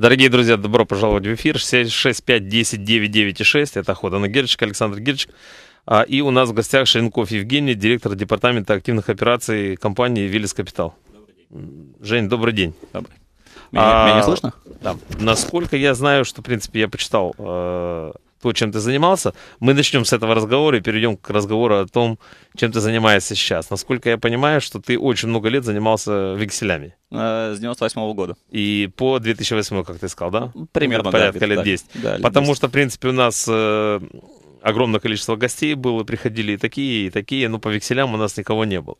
Дорогие друзья, добро пожаловать в эфир. 665 10 9 9 и 6. Это Ходана Герчик, Александр Герчик. А, и у нас в гостях Шеренков Евгений, директор департамента активных операций компании «Виллис Капитал». Жень, добрый день. Добрый. Меня, а, меня слышно? Да. Насколько я знаю, что, в принципе, я почитал э, то, чем ты занимался. Мы начнем с этого разговора и перейдем к разговору о том, чем ты занимаешься сейчас. Насколько я понимаю, что ты очень много лет занимался векселями. Э, с 98 -го года. И по 2008, как ты сказал, да? Примерно, Порядка да, лет да, 10. Да, лет Потому 10. что, в принципе, у нас э, огромное количество гостей было, приходили и такие, и такие, но по векселям у нас никого не было.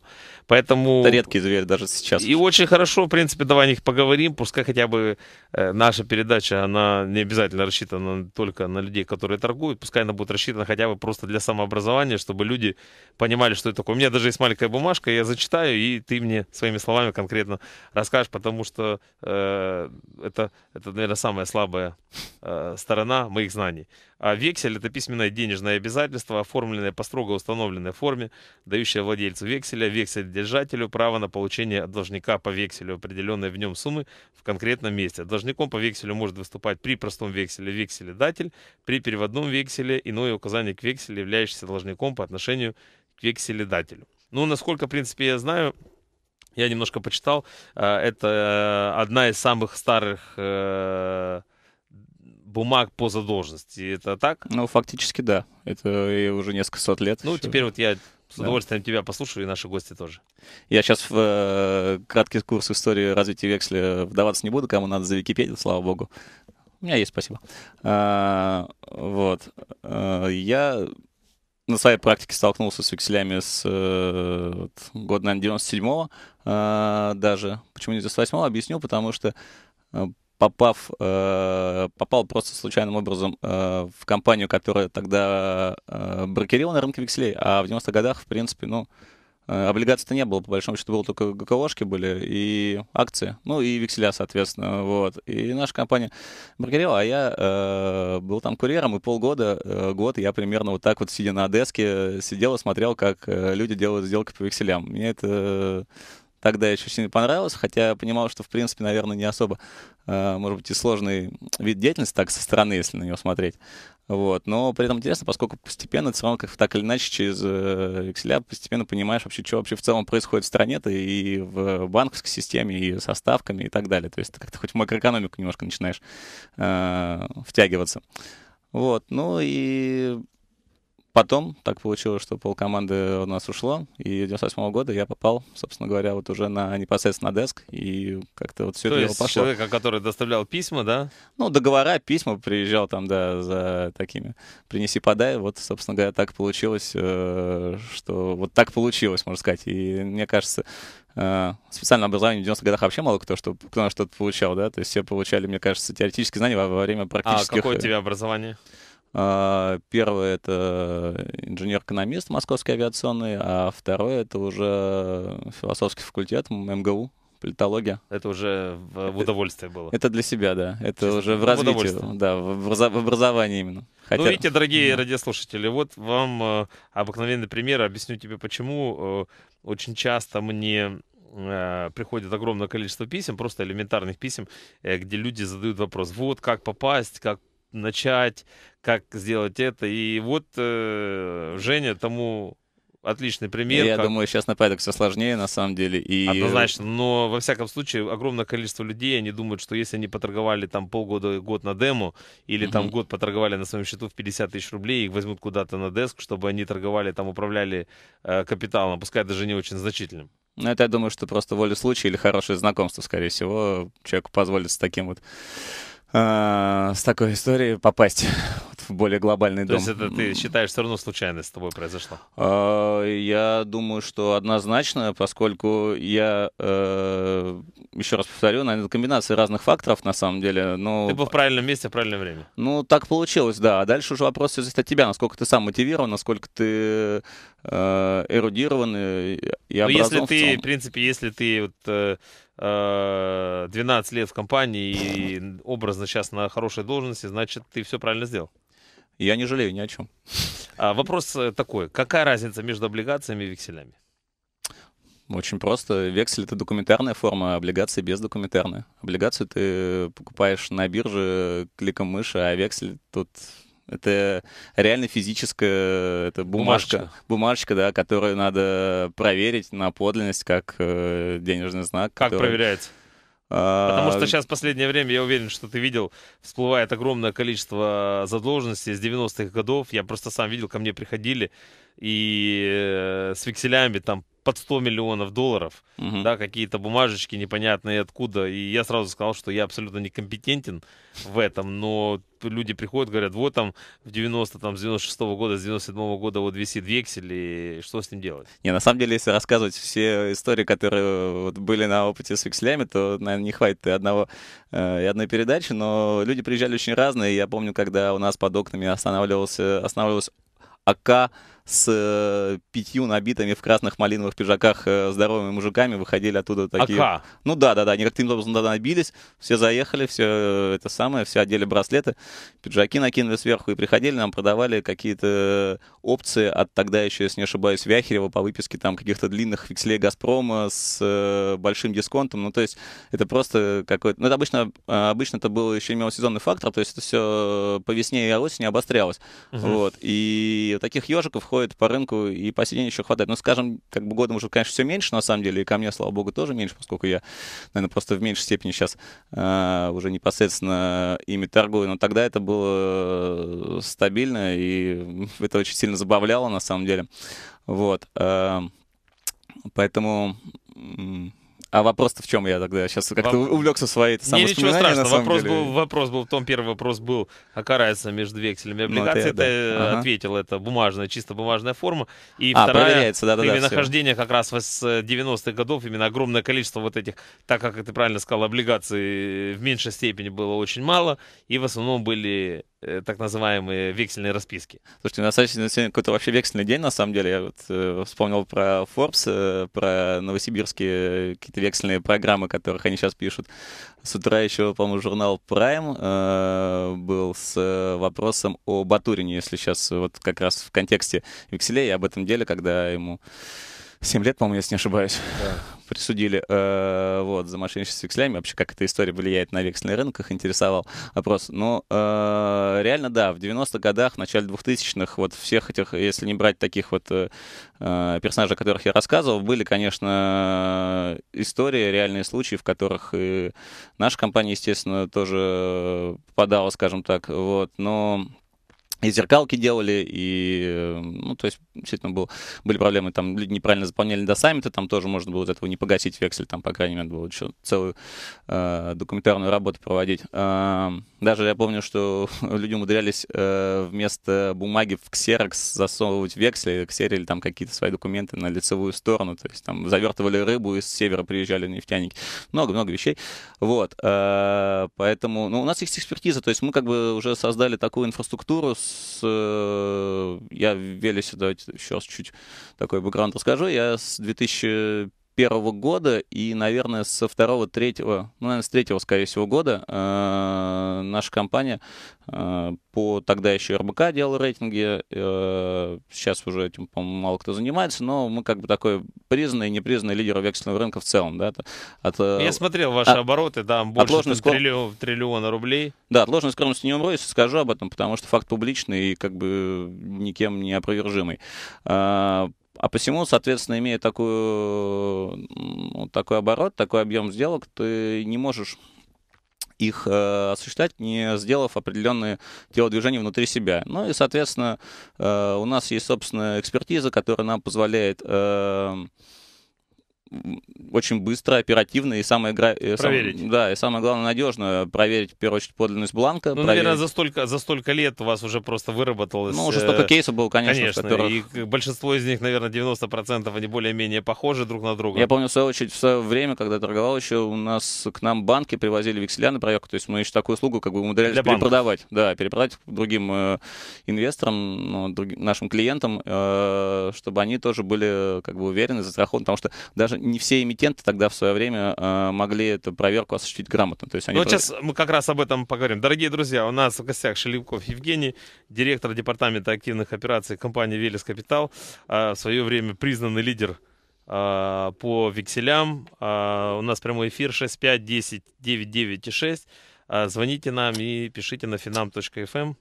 Поэтому... Это редкий зверь даже сейчас. И очень хорошо, в принципе, давай о них поговорим, пускай хотя бы э, наша передача, она не обязательно рассчитана только на людей, которые торгуют, пускай она будет рассчитана хотя бы просто для самообразования, чтобы люди понимали, что это такое. У меня даже есть маленькая бумажка, я зачитаю, и ты мне своими словами конкретно расскажешь, потому что э, это, это, наверное, самая слабая э, сторона моих знаний. А вексель – это письменное денежное обязательство, оформленное по строго установленной форме, дающее владельцу векселя, вексель-держателю право на получение от должника по векселю определенной в нем суммы в конкретном месте. Должником по векселю может выступать при простом векселе векселедатель, при переводном векселе иное указание к векселю, являющееся должником по отношению к векселедателю. Ну, насколько, в принципе, я знаю, я немножко почитал, э, это э, одна из самых старых э, бумаг по задолженности. Это так? Ну, фактически, да. Это уже несколько сот лет. Ну, еще. теперь вот я с удовольствием да. тебя послушаю, и наши гости тоже. Я сейчас в э, краткий курс истории развития векселя вдаваться не буду, кому надо за Википедию, слава богу. У меня есть, спасибо. А, вот. А, я на своей практике столкнулся с векселями с э, вот, года, наверное, 97-го э, а, даже. Почему не 98-го? Объясню, потому что э, попав, э, попал просто случайным образом э, в компанию, которая тогда э, брокерила на рынке векселей, а в 90-х годах, в принципе, ну, э, облигаций-то не было, по большому счету, было только ГКОшки были и акции, ну и векселя, соответственно, вот. И наша компания брокерила, а я э, был там курьером, и полгода, э, год я примерно вот так вот, сидя на деске, сидел и смотрел, как э, люди делают сделки по векселям. Мне это тогда еще сильно понравилось, хотя я понимал, что, в принципе, наверное, не особо, а, может быть, и сложный вид деятельности так со стороны, если на него смотреть. Вот. Но при этом интересно, поскольку постепенно, все равно, как так или иначе, через векселя э, постепенно понимаешь вообще, что вообще в целом происходит в стране-то и в банковской системе, и со ставками, и так далее. То есть ты как-то хоть в макроэкономику немножко начинаешь э, втягиваться. Вот. Ну и Потом так получилось, что полкоманды у нас ушло, и 98 -го года я попал, собственно говоря, вот уже на непосредственно деск, и как-то вот все То это есть пошло. человека, который доставлял письма, да? Ну, договора, письма, приезжал там, да, за такими «принеси-подай», вот, собственно говоря, так получилось, э, что вот так получилось, можно сказать, и мне кажется, э, специальное образование в 90-х годах вообще мало кто, что, кто на что-то получал, да, то есть все получали, мне кажется, теоретические знания во, во время а практических... А какое э, у тебя образование? А, Первый — это инженер-экономист Московской авиационной, а второй — это уже философский факультет МГУ, политология. Это уже в, в удовольствие было. Это для себя, да. Это Чисто уже в развитии, да, в, в образовании именно. Хотя... Ну, видите, дорогие mm. радиослушатели, вот вам э, обыкновенный пример. Объясню тебе, почему э, очень часто мне э, приходит огромное количество писем, просто элементарных писем, э, где люди задают вопрос, вот как попасть, как начать, как сделать это. И вот э, Женя тому отличный пример. Я как... думаю, сейчас на порядок все сложнее, на самом деле. И... Однозначно, но во всяком случае огромное количество людей, они думают, что если они поторговали там полгода, год на демо, или mm-hmm. там год поторговали на своем счету в 50 тысяч рублей, их возьмут куда-то на деск, чтобы они торговали, там управляли э, капиталом, пускай даже не очень значительным. Ну, это, я думаю, что просто воля случая или хорошее знакомство, скорее всего, человеку позволит с таким вот Э, с такой историей попасть в более глобальный дом. То есть это ты считаешь все равно случайность с тобой произошла? Э, я думаю, что однозначно, поскольку я, э, еще раз повторю, наверное, комбинация разных факторов на самом деле. Но... Ну, ты был в правильном месте в правильное время. Ну, так получилось, да. А дальше уже вопрос зависит от тебя, насколько ты сам мотивирован, насколько ты эрудирован и ну, образован. если ты, в, в принципе, если ты вот 12 э, лет в компании и образно сейчас на хорошей должности, значит, ты все правильно сделал. Я не жалею ни о чем. А вопрос э, такой. Какая разница между облигациями и векселями? Очень просто. Вексель — это документарная форма, а облигации — бездокументарная. Облигацию ты э, покупаешь на бирже кликом мыши, а вексель тут это реально физическая это бумажка, бумажка, бумажечка, да, которую надо проверить на подлинность как э, денежный знак. Как который... проверяется? А, Потому что сейчас в последнее время, я уверен, что ты видел, всплывает огромное количество задолженностей с 90-х годов. Я просто сам видел, ко мне приходили и э, с векселями там под 100 миллионов долларов, угу. да, какие-то бумажечки непонятные откуда. И я сразу сказал, что я абсолютно некомпетентен в этом, но люди приходят, говорят, вот там в 90, там с 96 -го года, с 97 -го года вот висит вексель, и что с ним делать? Не, на самом деле, если рассказывать все истории, которые э, вот были на опыте с векселями, то, наверное, не хватит и одного, э, и одной передачи, но люди приезжали очень разные. Я помню, когда у нас под окнами останавливался, останавливалась АК с э, пятью набитыми в красных малиновых пиджаках э, здоровыми мужиками выходили оттуда такие. Ака. Ну да, да, да, они как-то образом туда набились, все заехали, все э, это самое, все одели браслеты, пиджаки накинули сверху и приходили, нам продавали какие-то опции от тогда еще, если не ошибаюсь, Вяхерева по выписке там каких-то длинных векселей Газпрома с э, большим дисконтом. Ну то есть это просто какой-то... Ну это обычно, а, обычно это был еще имел сезонный фактор, то есть это все по весне и осени обострялось. Угу. Вот. И таких ежиков ходит ходит по рынку и по сей день еще хватает. Ну, скажем, как бы годом уже, конечно, все меньше, на самом деле, и ко мне, слава богу, тоже меньше, поскольку я, наверное, просто в меньшей степени сейчас э, уже непосредственно ими торгую. Но тогда это было э, стабильно, и это очень сильно забавляло, на самом деле. Вот. Э, поэтому а вопрос-то в чем я тогда сейчас как-то Во... увлекся своей Не, ничего страшного. Вопрос деле. был, вопрос был в том, первый вопрос был, какая разница между векселями Облигации Ну, это, это да. Э, ответил, это бумажная, чисто бумажная форма. И а, вторая, да, да, именно нахождение как раз с 90-х годов, именно огромное количество вот этих, так как ты правильно сказал, облигаций в меньшей степени было очень мало, и в основном были э, так называемые вексельные расписки. Слушайте, на самом деле какой-то вообще вексельный день, на самом деле. Я вот э, вспомнил про Forbes, э, про новосибирские какие-то вексельные программы, которых они сейчас пишут. С утра еще, по-моему, журнал Prime э, был с э, вопросом о Батурине, если сейчас вот как раз в контексте векселей об этом деле, когда ему 7 лет, по-моему, если не ошибаюсь. Да. Присудили э, вот, за мошенничество с векселями. Вообще, как эта история влияет на вексельный рынок, их интересовал опрос. Но э, реально, да, в 90-х годах, в начале 2000-х, вот всех этих, если не брать таких вот э, э, персонажей, о которых я рассказывал, были, конечно, истории, реальные случаи, в которых и наша компания, естественно, тоже э, попадала, скажем так. Вот. Но и зеркалки делали, и, эм, ну, то есть, действительно, был, были проблемы, там, люди неправильно заполняли до саммита, там тоже можно было из этого не погасить вексель, там, по крайней мере, было еще целую э, документарную работу проводить. Э, даже я помню, что люди умудрялись э, вместо бумаги в ксерокс засовывать вексель, ксерили там какие-то свои документы на лицевую сторону, то есть, там, завертывали рыбу, из севера приезжали нефтяники, много-много вещей, вот, э, поэтому, ну, у нас есть экспертиза, то есть, мы, как бы, уже создали такую инфраструктуру с с... Э, я велосипед, давайте сейчас чуть такой бэкграунд расскажу. Я с 2000 первого года и, наверное, со второго, третьего, ну, наверное, с третьего, скорее всего, года э, наша компания э, по тогда еще РБК делала рейтинги. Э, сейчас уже этим, по-моему, мало кто занимается, но мы как бы такой признанный и непризнанный лидер вексельного рынка в целом. Да, от, э, Я смотрел ваши от, обороты, там больше скром... триллион, триллиона рублей. Да, от ложной скромности не умру, если скажу об этом, потому что факт публичный и как бы никем не опровержимый. Э, а посему, соответственно, имея такую, такой оборот, такой объем сделок, ты не можешь их э, осуществлять, не сделав определенные телодвижения внутри себя. Ну и, соответственно, э, у нас есть собственная экспертиза, которая нам позволяет э, очень быстро, оперативно и самое, гра... Э, проверить. Сам... да, и самое главное надежно проверить в первую очередь подлинность бланка. Ну, проверить. наверное, за столько, за столько лет у вас уже просто выработалось. Ну, уже э, столько кейсов было, конечно. Конечно, и большинство из них, наверное, 90% они более-менее похожи друг на друга. Я помню, в свою очередь, в свое время, когда торговал еще, у нас к нам банки привозили векселя на проект то есть мы еще такую услугу как бы умудрялись Для перепродавать. Банков. Да, перепродать другим э, инвесторам, ну, друг... нашим клиентам, э, чтобы они тоже были как бы уверены, застрахованы, потому что даже не все эмитенты тогда в свое время э, могли эту проверку осуществить грамотно. То есть они ну, сейчас мы как раз об этом поговорим. Дорогие друзья, у нас в гостях Шелепков Евгений, директор департамента активных операций компании «Велес Капитал», э, в свое время признанный лидер э, по векселям. Э, у нас прямой эфир 65 10 99 и 6. Э, звоните нам и пишите на finam.fm. Эм.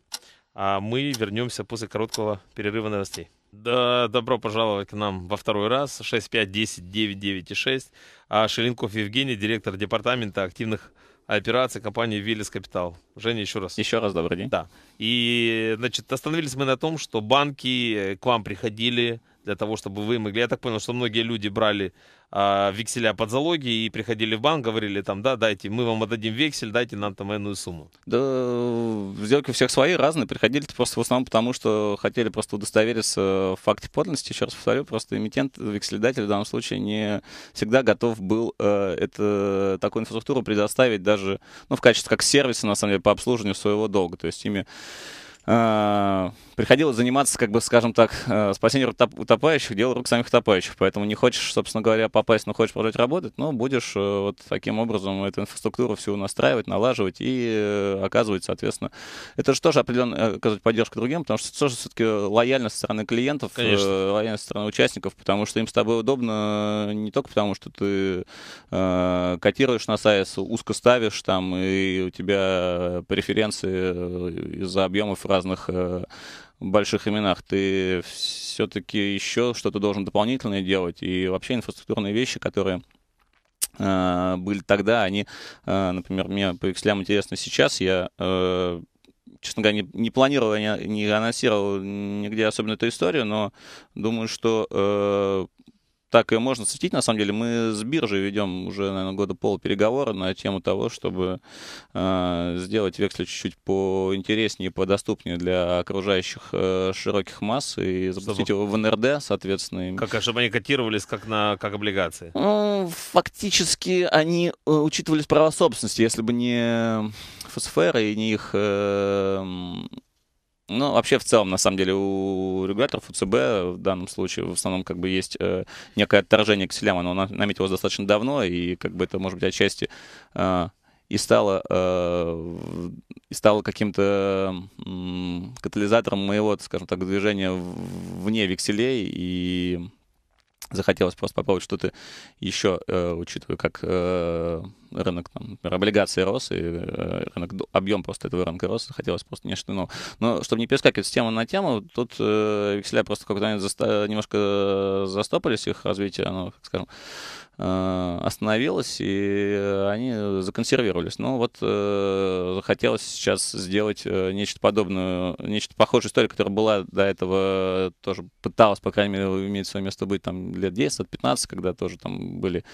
А мы вернемся после короткого перерыва новостей. Да, добро пожаловать к нам во второй раз. 6510-996. А Шеленков Евгений, директор департамента активных операций компании «Виллис Капитал». Женя, еще раз. Еще раз добрый день. Да. И, значит, остановились мы на том, что банки к вам приходили для того, чтобы вы могли. Я так понял, что многие люди брали а, векселя под залоги и приходили в банк, говорили там, да, дайте, мы вам отдадим вексель, дайте нам там энную сумму. Да, сделки у всех свои, разные. Приходили просто в основном потому, что хотели просто удостовериться в факте подлинности. Еще раз повторю, просто эмитент, векселедатель в данном случае не всегда готов был э, это, такую инфраструктуру предоставить даже ну, в качестве как сервиса, на самом деле, по обслуживанию своего долга. То есть ими Э, приходилось заниматься, как бы, скажем так, э, спасением утопающих, дело рук самих утопающих. Поэтому не хочешь, собственно говоря, попасть, но хочешь продолжать работать, но будешь э, вот таким образом эту инфраструктуру всю настраивать, налаживать и оказывать, соответственно. Это же тоже определенно оказывать поддержку другим, потому что тоже все-таки лояльность со стороны клиентов, Конечно. лояльность со стороны участников, потому что им с тобой удобно не только потому, что ты э, котируешь на сайт, узко ставишь там, и у тебя преференции из-за объемов раз разных э, больших именах, ты все-таки еще что-то должен дополнительное делать. И вообще инфраструктурные вещи, которые э, были тогда, они, э, например, мне по XLM интересно сейчас, я э, честно говоря, не, не планировал, не, не анонсировал нигде особенно эту историю, но думаю, что э, так и можно светить, на самом деле. Мы с биржей ведем уже, наверное, года пол переговора на тему того, чтобы э, сделать вексель чуть-чуть поинтереснее, подоступнее для окружающих э, широких масс и запустить чтобы... его в НРД, соответственно. Как, а чтобы они котировались как, на, как облигации? Ну, фактически они э, учитывались права собственности, если бы не ФСФР и не их... Э, ну, вообще, в целом, на самом деле, у регуляторов, у в данном случае, в основном, как бы, есть э, некое отторжение к селям. Оно наметилось достаточно давно, и, как бы, это, может быть, отчасти э, и стало, э, и стало каким-то э, катализатором моего, скажем так, движения вне векселей, и захотелось просто попробовать что-то еще, э, учитывая, как... Э, рынок, там, например, облигации рос, и э, рынок, объем просто этого рынка рос, хотелось просто нечто нового. Но чтобы не перескакивать с темы на тему, тут э, векселя просто когда они немножко застопорились, их развитие, оно, как скажем, э, остановилось, и они законсервировались. Но ну вот э, захотелось сейчас сделать э, нечто подобное, нечто похожее историю которая была до этого, тоже пыталась, по крайней мере, иметь свое место быть там лет 10, 15, когда тоже там были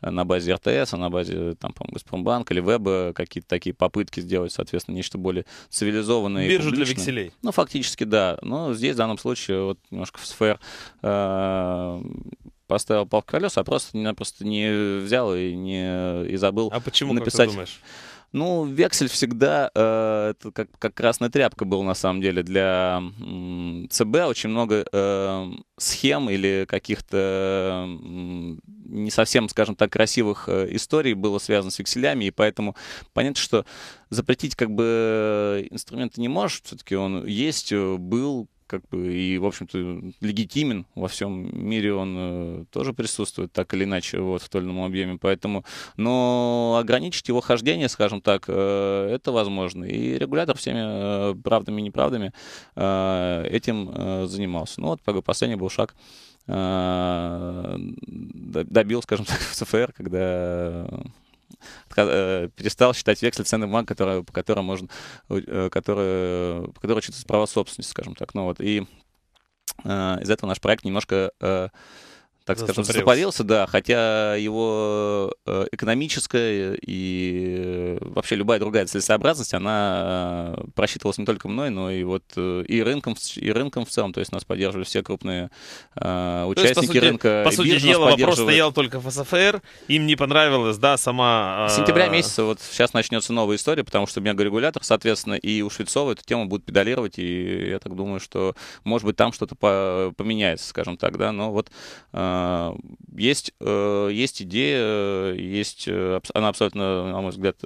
э, на базе РТС, а на базе там, там, по-моему, Газпромбанк или Веба какие-то такие попытки сделать, соответственно, нечто более цивилизованное. Биржу для векселей. Ну, фактически, да. Но здесь в данном случае вот немножко в сфер э, поставил палку колеса, а просто, просто не взял и не и забыл а почему, написать. Как ты думаешь? Ну, вексель всегда э, это как, как красная тряпка был на самом деле для м, ЦБ. Очень много э, схем или каких-то м, не совсем, скажем так, красивых э, историй было связано с векселями, и поэтому понятно, что запретить как бы инструменты не можешь, все-таки он есть, э, был, как бы и, в общем-то, легитимен во всем мире, он э, тоже присутствует так или иначе вот, в той объеме. Поэтому, но ограничить его хождение, скажем так, э, это возможно. И регулятор всеми э, правдами и неправдами э, этим э, занимался. Ну вот последний был шаг э, добил, скажем так, в СФР когда Э, перестал считать вексель ценным бумаг, который, по которому можно, э, который, по которой учитываются права собственности, скажем так. Ну вот, и э, из этого наш проект немножко, так скажем, застопорился, да, хотя его экономическое и вообще любая другая целесообразность, она э, просчитывалась не только мной, но и вот э, и рынком, и рынком в целом. То есть нас поддерживали все крупные э, участники То есть, по сути, рынка. По сути дела, вопрос стоял только в СФР. Им не понравилось, да, сама... Э... сентября месяца вот сейчас начнется новая история, потому что мегарегулятор, соответственно, и у Швецова эту тему будут педалировать, и я так думаю, что, может быть, там что-то по поменяется, скажем так, да, но вот э, есть, э, есть идея, э, есть, она абсолютно, на мой взгляд,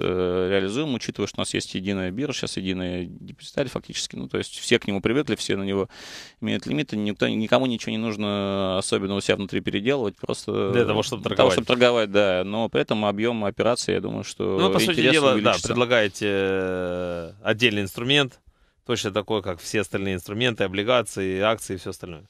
реализуем, учитывая, что у нас есть единая биржа, сейчас единая депозитарий фактически, ну, то есть все к нему привыкли, все на него имеют лимиты, никто, никому ничего не нужно особенно у себя внутри переделывать, просто... Для того, чтобы торговать. Для того, чтобы торговать, да, но при этом объем операции, я думаю, что Ну, по сути дела, да, предлагаете э, отдельный инструмент, точно такой, как все остальные инструменты, облигации, акции и все остальное.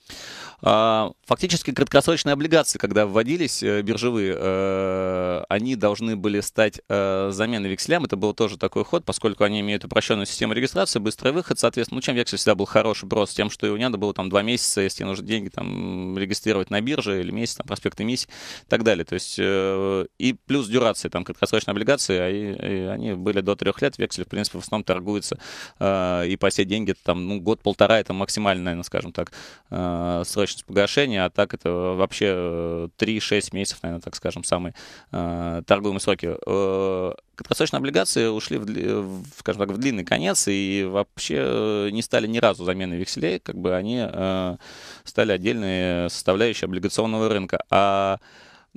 А, фактически краткосрочные облигации, когда вводились э, биржевые, э, они должны были стать э, заменой векселям. Это был тоже такой ход, поскольку они имеют упрощенную систему регистрации, быстрый выход. Соответственно, ну, чем вексель всегда был хороший брос, тем, что его не надо было там два месяца, если тебе нужны деньги, там регистрировать на бирже или месяц, там, проспект эмиссии и так далее. То есть и плюс дюрации, там краткосрочные облигации, а они были до трех лет, вексель, в принципе, в основном торгуется и по все деньги, там, ну, год-полтора, это максимально, наверное, скажем так, срочно погашение, погашение, а так это э, вообще 3-6 э, месяцев, наверное, так скажем, самые э, торгуемые сроки. Э, краткосрочные облигации ушли, в, э, в, скажем так, в длинный конец и вообще не стали ни разу заменой векселей, как бы они э, стали отдельной составляющей облигационного рынка. А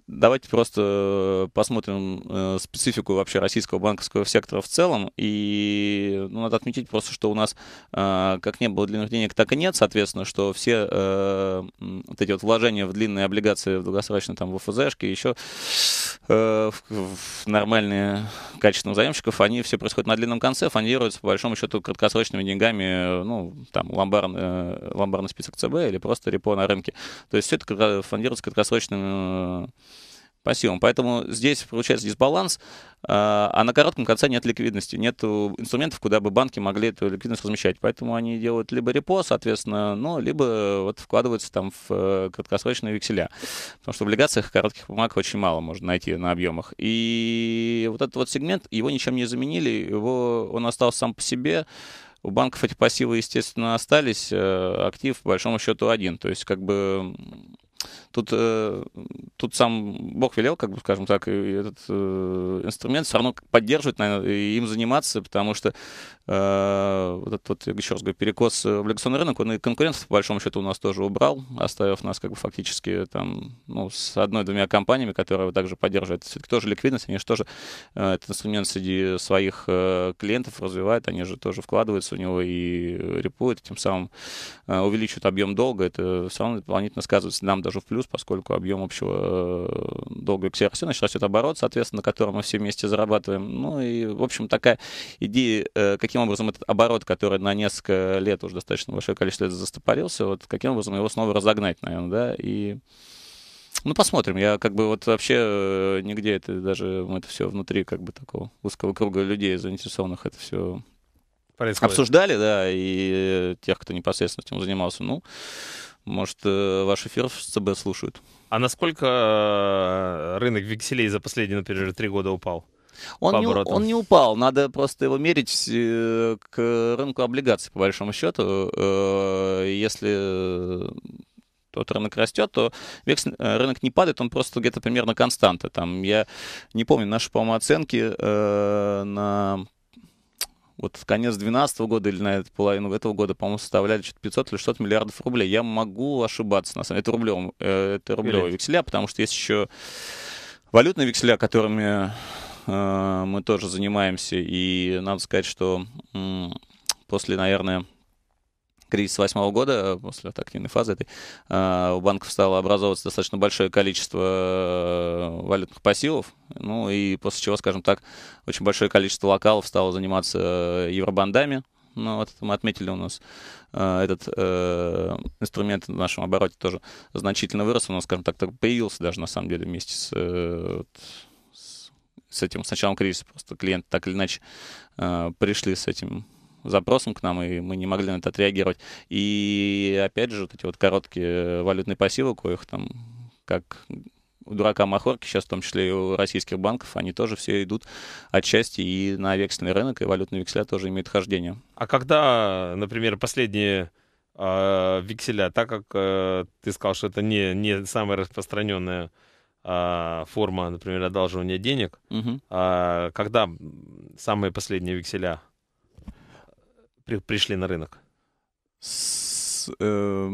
Давайте просто э, посмотрим э, специфику вообще российского банковского сектора в целом. И ну, надо отметить просто, что у нас э, как не было длинных денег, так и нет. Соответственно, что все вот эти вот вложения в длинные облигации, в долгосрочные там в ФЗшки, еще в, нормальные качественные заемщиков, они все происходят на длинном конце, фондируются по большому счету краткосрочными деньгами, ну, там, ломбарн, э, ломбарный список ЦБ или просто репо на рынке. То есть все это фондируется краткосрочными по Поэтому здесь получается дисбаланс, а, а на коротком конце нет ликвидности, нет инструментов, куда бы банки могли эту ликвидность размещать. Поэтому они делают либо репо, соответственно, ну, либо вот вкладываются там в э, краткосрочные векселя. Потому что в облигациях коротких бумаг очень мало можно найти на объемах. И вот этот вот сегмент, его ничем не заменили, его, он остался сам по себе. У банков эти пассивы, естественно, остались, э, актив, по большому счету, один. То есть, как бы Тут, э, тут сам Бог велел, как бы, скажем так, и этот э, инструмент все равно поддерживать, наверное, и им заниматься, потому что э, вот этот, вот, еще раз говорю, перекос в облигационный рынок, он и конкурентов, по большому счету, у нас тоже убрал, оставив нас, как бы, фактически, там, ну, с одной-двумя компаниями, которые также поддерживают. Все-таки тоже ликвидность, они же тоже э, этот инструмент среди своих э, клиентов развивают, они же тоже вкладываются в него и репуют, тем самым э, увеличивают объем долга, это все равно дополнительно сказывается. Нам даже тоже в плюс, поскольку объем общего э, долга XRC начался это оборот, соответственно, который мы все вместе зарабатываем. Ну и, в общем, такая идея, э, каким образом этот оборот, который на несколько лет уже достаточно большое количество лет застопорился, вот каким образом его снова разогнать, наверное, да, и... Ну, посмотрим. Я как бы вот вообще э, нигде это даже, мы это все внутри как бы такого узкого круга людей заинтересованных это все происходит. Обсуждали, да, и тех, кто непосредственно этим занимался. Ну, может, э, ваш эфир в ЦБ слушают. А насколько э, рынок векселей за последние, например, три года упал? Он не, он не упал, надо просто его мерить э, к рынку облигаций, по большому счету. Если тот рынок растет, то рынок не падает, он просто где-то примерно константа. Там, я не помню, наши, по-моему, оценки на вот в конец 2012 года или на эту половину этого года, по-моему, составляли что-то 500 или 600 миллиардов рублей. Я могу ошибаться, на самом деле. Это, рублем, э, это рублевые векселя, потому что есть еще валютные векселя, которыми э, мы тоже занимаемся. И надо сказать, что э, после, наверное, кризис 2008 года, э, после активной фазы этой, э, у банков стало образовываться достаточно большое количество э, валютных пассивов, ну и после чего, скажем так, очень большое количество локалов стало заниматься евробандами, ну, вот это мы отметили у нас этот э, инструмент в нашем обороте тоже значительно вырос. Он, скажем так, появился даже на самом деле вместе с, э, с, с этим с началом кризиса. Просто клиенты так или иначе э, пришли с этим запросом к нам, и мы не могли на это отреагировать. И опять же, вот эти вот короткие валютные пассивы, у коих там, как у дурака Махорки, сейчас в том числе и у российских банков, они тоже все идут отчасти и на вексельный рынок, и валютные векселя тоже имеют хождение. А когда, например, последние а, векселя, так как э, ты сказал, что это не, не самая распространенная э, форма, например, одалживания денег, угу. э, когда самые последние векселя – при, пришли на рынок? С, э,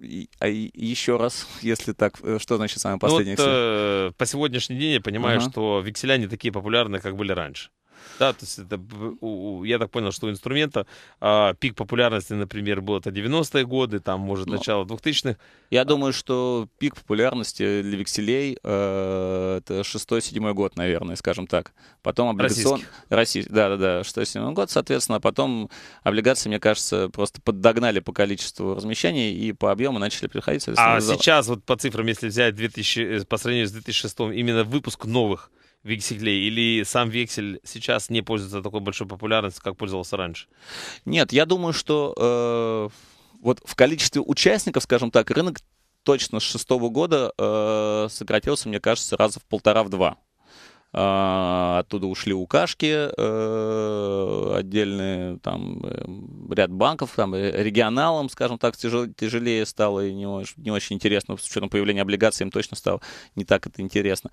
и, а еще раз, если так, э, что значит самый последний? Ну, вот, э, по сегодняшний день я понимаю, uh-huh. что векселя не такие популярны, как были раньше. Да, то есть это, я так понял, что у инструмента а, пик популярности, например, был это 90-е годы, там, может, ну, начало 2000-х. Я а думаю, что пик популярности для векселей э, это 6-7 год, наверное, скажем так. Потом облигацион... Россий... Да, да, да, 6-7 год, соответственно, потом облигации, мне кажется, просто поддогнали по количеству размещений и по объему начали приходить. А сейчас вот по цифрам, если взять 2000, э, по сравнению с 2006, именно выпуск новых векселей? Или сам вексель сейчас не пользуется такой большой популярностью, как пользовался раньше? Нет, я думаю, что э, вот в количестве участников, скажем так, рынок точно с шестого года э, сократился, мне кажется, раза в полтора-в два. А, оттуда ушли укашки, э, отдельные там эм, ряд банков, там э, регионалам, скажем так, тяжелее стало и не, очень не очень интересно, с учетом появления облигаций им точно стало не так это интересно.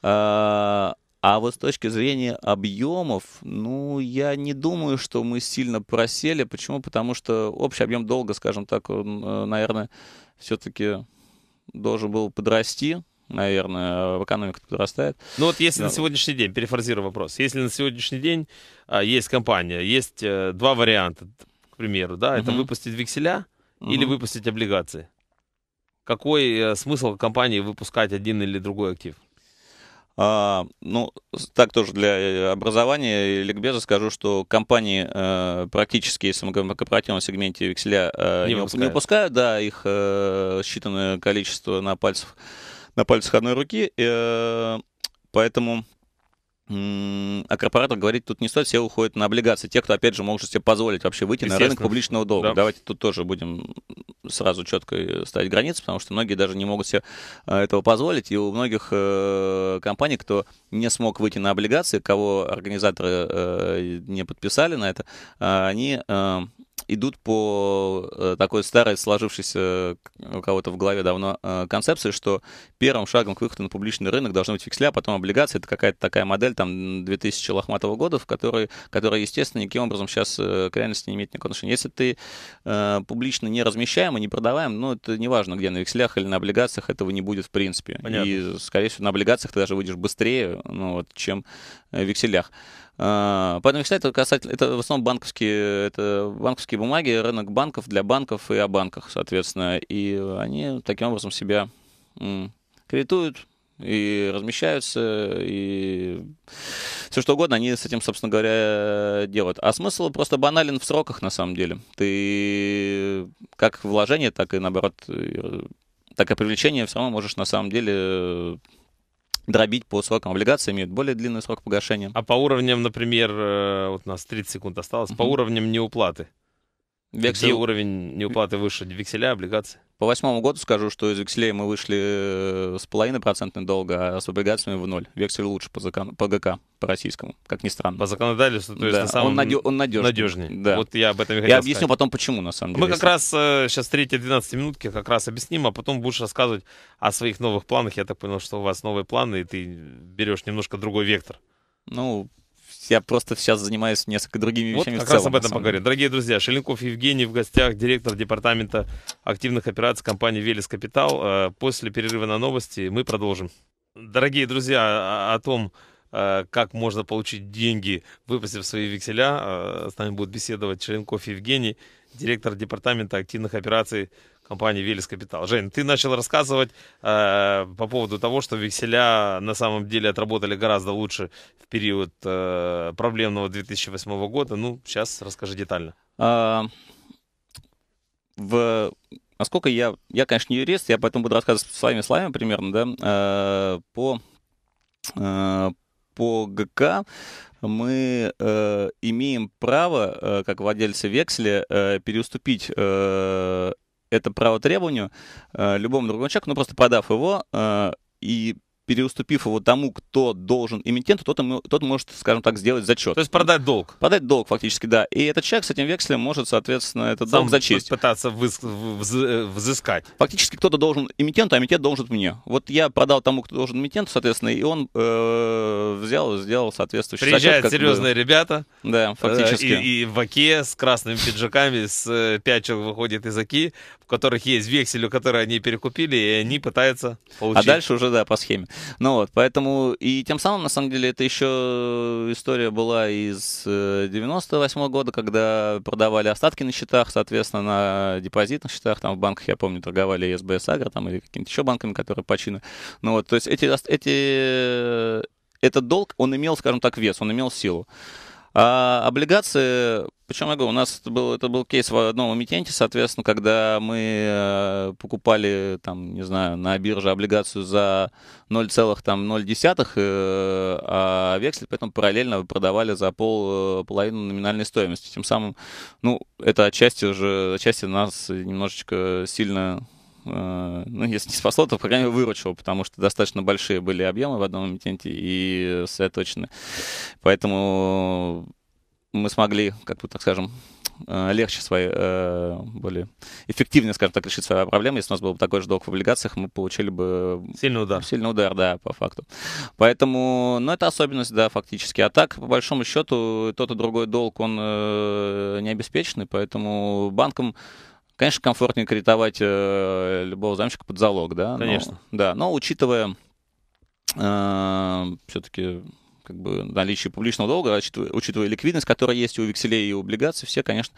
А, а вот с точки зрения объемов, ну, я не думаю, что мы сильно просели. Почему? Потому что общий объем долга, скажем так, он, э, наверное, все-таки должен был подрасти наверное, экономика подрастает. Ну вот если да. на сегодняшний день, перефразирую вопрос, если на сегодняшний день а, есть компания, есть э, два варианта, к примеру, да, угу. это выпустить векселя угу. или выпустить облигации. Какой э, смысл компании выпускать один или другой актив? А, ну, так тоже для э, образования и ликбеза скажу, что компании э, практически в самокорпоративном сегменте векселя э, не, не, выпускают. не выпускают, да, их э, считанное количество на пальцах на пальцах одной руки. Э, поэтому а корпоратор говорит, тут не стоит, все уходят на облигации. Те, кто, опять же, может себе позволить вообще выйти на рынок публичного долга. Да. Давайте тут тоже будем сразу четко ставить границы, потому что многие даже не могут себе э, этого позволить. И у многих э, компаний, кто не смог выйти на облигации, кого организаторы э, не подписали на это, э, они э, идут по э, такой старой, сложившейся э, у кого-то в голове давно э, концепции, что первым шагом к выходу на публичный рынок должны быть фиксля, а потом облигации. Это какая-то такая модель там 2000 лохматого года, в которой, которая, естественно, никаким образом сейчас к реальности не имеет никакого отношения. Если ты э, публично не размещаем и не продаваем, ну, это неважно, где, на векселях или на облигациях, этого не будет в принципе. Понятно. И, скорее всего, на облигациях ты даже выйдешь быстрее, ну, вот, чем в векселях. А, поэтому всегда это касательно, это в основном банковские, это банковские бумаги, рынок банков для банков и о банках, соответственно. И они таким образом себя кредитуют, и размещаются, и все что угодно они с этим, собственно говоря, делают. А смысл просто банален в сроках, на самом деле. Ты как вложение, так и наоборот, э, так и привлечение все равно можешь на самом деле дробить по срокам. Облигации имеют более длинный срок погашения. А по уровням, например, э, вот у нас 30 секунд осталось, угу. по уровням неуплаты? Вексель... Где уровень неуплаты выше? Векселя, облигации? По восьмому году скажу, что из векселей мы вышли э, с половиной процентной долга, а с облигациями в ноль. Вексель лучше по, закон... по ГК, по российскому, как ни странно. По законодательству, то есть да. на самом... Он, наде... он надежный. Надежный, да. Вот я об этом и хотел Я объясню потом, почему, на самом деле. Мы как раз э, сейчас третья 12 минутки как раз объясним, а потом будешь рассказывать о своих новых планах. Я так понял, что у вас новые планы, и ты берешь немножко другой вектор. Ну, я просто сейчас занимаюсь несколько другими вот вещами. Вот как целом, раз об этом поговорим. Дорогие друзья, Шеленков Евгений в гостях, директор департамента активных операций компании «Велес Капитал». Э, после перерыва на новости мы продолжим. Дорогие друзья, о том, э, как можно получить деньги, выпустив свои векселя, э, с нами будет беседовать Шеленков Евгений, директор департамента активных операций компании Велес Капитал. Жень, ты начал рассказывать э, по поводу того, что векселя на самом деле отработали гораздо лучше в период э, проблемного 2008 года. Ну, сейчас расскажи детально. А, в... Насколько я... Я, конечно, не юрист, я поэтому буду рассказывать своими словами примерно, да, а, по... А, по ГК мы э, имеем право, э, как владельцы векселя, э, переуступить э, это право требованию э, любому другому человеку, но просто подав его э, и переуступив его тому, кто должен эмитенту, тот, тот может, скажем так, сделать зачет. То есть продать долг. Продать долг, фактически, да. И этот человек с этим векселем может, соответственно, этот Сам долг зачесть. пытаться выз... взыскать. Фактически кто-то должен эмитенту, а эмитент должен мне. Вот я продал тому, кто должен эмитенту, соответственно, и он э, взял сделал соответствующий Приезжают зачет. Приезжают серьезные бы... ребята. Да, э, фактически. и, и в АКе с красными пиджаками, с э, пять выходит из АКи, в которых есть вексель, у которого они перекупили, и они пытаются а получить. А дальше уже, да, по схеме. Ну вот, поэтому, и тем самым, на самом деле, это еще история была из 98 э, -го года, когда продавали остатки на счетах, соответственно, на депозитных счетах, там в банках, я помню, торговали СБС Агро, там, или какими-то еще банками, которые почины. Ну вот, то есть эти, эти, этот долг, он имел, скажем так, вес, он имел силу. А облигации, почему я говорю, у нас это был, это был кейс в одном эмитенте, соответственно, когда мы э, покупали, там, не знаю, на бирже облигацию за 0,0, э, а вексель поэтому параллельно продавали за пол, э, половину номинальной стоимости. Тем самым, ну, это отчасти уже, отчасти нас немножечко сильно Э, ну, если не спасло, то, по крайней мере, выручило, потому что достаточно большие были объемы в одном эмитенте и сосредоточены. Поэтому мы смогли, как бы, так скажем, э, легче свои, э, более эффективнее, скажем так, решить свои проблемы. Если у нас был бы такой же долг в облигациях, мы получили бы... Сильный удар. Сильный удар, да, по факту. Поэтому, ну, это особенность, да, фактически. А так, по большому счету, тот и другой долг, он не обеспеченный, поэтому банкам Конечно, комфортнее кредитовать э, любого замщика под залог, да? Конечно. Но, да, но учитывая э, все-таки как бы наличие публичного долга, учитывая ликвидность, которая есть у векселей и у облигаций, все, конечно,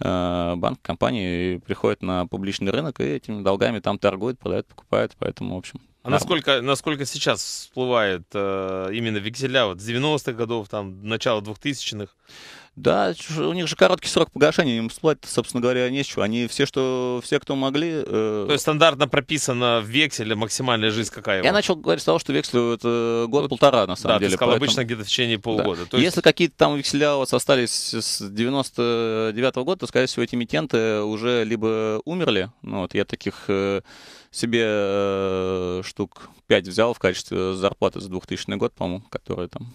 э, банк, компании приходят на публичный рынок и этими долгами там торгуют, продают, покупают, поэтому, в общем, а насколько, насколько сейчас всплывает э, именно векселя вот, с 90-х годов, там, начала 2000-х? Да, у них же короткий срок погашения, им всплатить, собственно говоря, нечего. Они все, что все, кто могли... Э... То есть стандартно прописано в векселе максимальная жизнь какая? Я его? начал говорить с того, что вексель э, это год-полтора, на самом да, деле. Да, поэтому... обычно где-то в течение полгода. Да. То есть... Если какие-то там векселя у вас остались с 99 -го года, то, скорее всего, эти эмитенты уже либо умерли, ну вот я таких э, себе э, штук 5 взял в качестве зарплаты за 2000 год, по-моему, которые там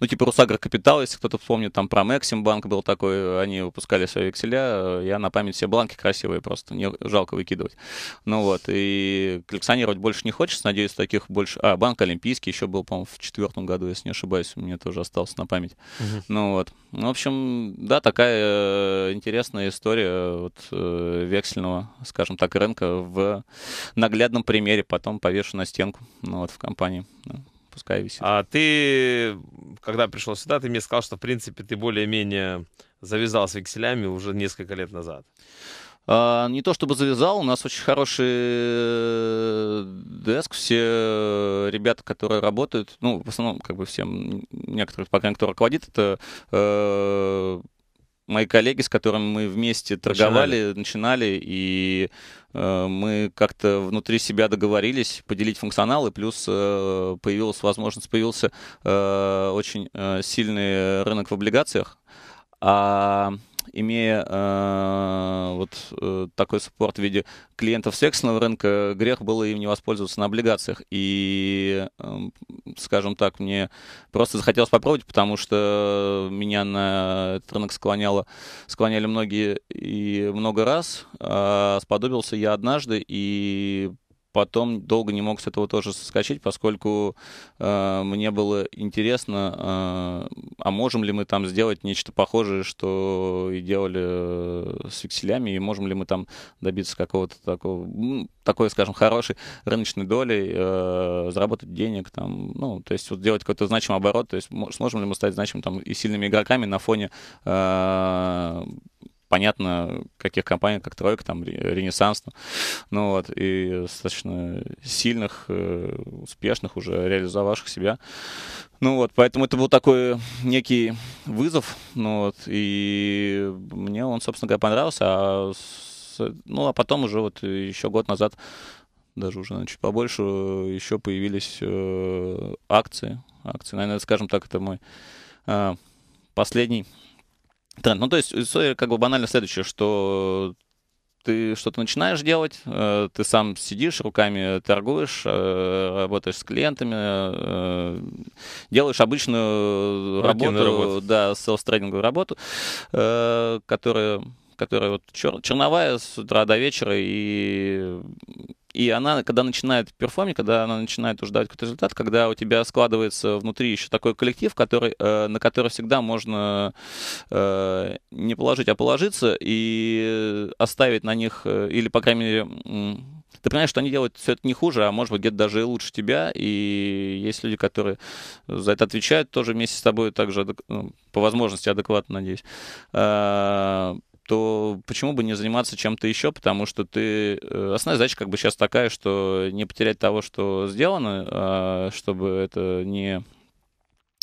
ну, типа капитал, если кто-то вспомнит, там про Максим банк был такой, они выпускали свои векселя, я на память все бланки красивые просто, не жалко выкидывать. Ну вот, и коллекционировать больше не хочется, надеюсь, таких больше... А, банк Олимпийский еще был, по-моему, в четвертом году, если не ошибаюсь, у меня тоже остался на память. Угу. Ну вот, ну, в общем, да, такая э, интересная история вот, э, вексельного, скажем так, рынка в наглядном примере, потом повешу на стенку ну, вот, в компании. Да пускай висит. А ты, когда пришел сюда, ты мне сказал, что, в принципе, ты более-менее завязал с векселями уже несколько лет назад. А, не то чтобы завязал, у нас очень хороший э, деск, все ребята, которые работают, ну, в основном, как бы всем, некоторых, по крайней мере, кто руководит, это э, мои коллеги, с которыми мы вместе торговали, начинали, начинали и э, мы как-то внутри себя договорились поделить функционал, и плюс э, появилась возможность, появился э, очень э, сильный рынок в облигациях. А имея э, вот э, такой суппорт в виде клиентов сексного рынка, грех было им не воспользоваться на облигациях. И, э, скажем так, мне просто захотелось попробовать, потому что меня на этот рынок склоняло, склоняли многие и много раз. Э, сподобился я однажды и потом долго не мог с этого тоже соскочить, поскольку э, мне было интересно, э, а можем ли мы там сделать нечто похожее, что и делали э, с фикселями, и можем ли мы там добиться какого-то такого, такой, скажем, хорошей рыночной доли, э, заработать денег, там, ну, то есть вот сделать какой-то значимый оборот, то есть сможем ли мы стать значимыми там и сильными игроками на фоне э, понятно, каких компаний, как Тройка, там, Ренессанс, ну, ну вот, и достаточно сильных, э, успешных уже, реализовавших себя. Ну вот, поэтому это был такой некий вызов, ну вот, и мне он, собственно говоря, понравился, а ну, а потом уже вот еще год назад, даже уже наверное, чуть побольше, еще появились э, акции. Акции, наверное, скажем так, это мой э, последний тренд. Ну, то есть, история э, как бы банально следующее, что ты что-то начинаешь делать, э, ты сам сидишь, руками торгуешь, э, работаешь с клиентами, делаешь обычную Рутинную работу, работу, да, селф-трейдинговую работу, которая которая вот чер черновая с утра до вечера, и и она, когда начинает перформить, когда она начинает уже давать какой-то результат, когда у тебя складывается внутри еще такой коллектив, который, э, на который всегда можно э, не положить, а положиться и оставить на них, э, или, по крайней мере, э, ты понимаешь, что они делают все это не хуже, а может быть где-то даже и лучше тебя. И есть люди, которые за это отвечают тоже вместе с тобой, также ну, по возможности адекватно, надеюсь. А, то почему бы не заниматься чем-то еще, потому что ты... Э, основная задача как бы сейчас такая, что не потерять того, что сделано, а, чтобы это не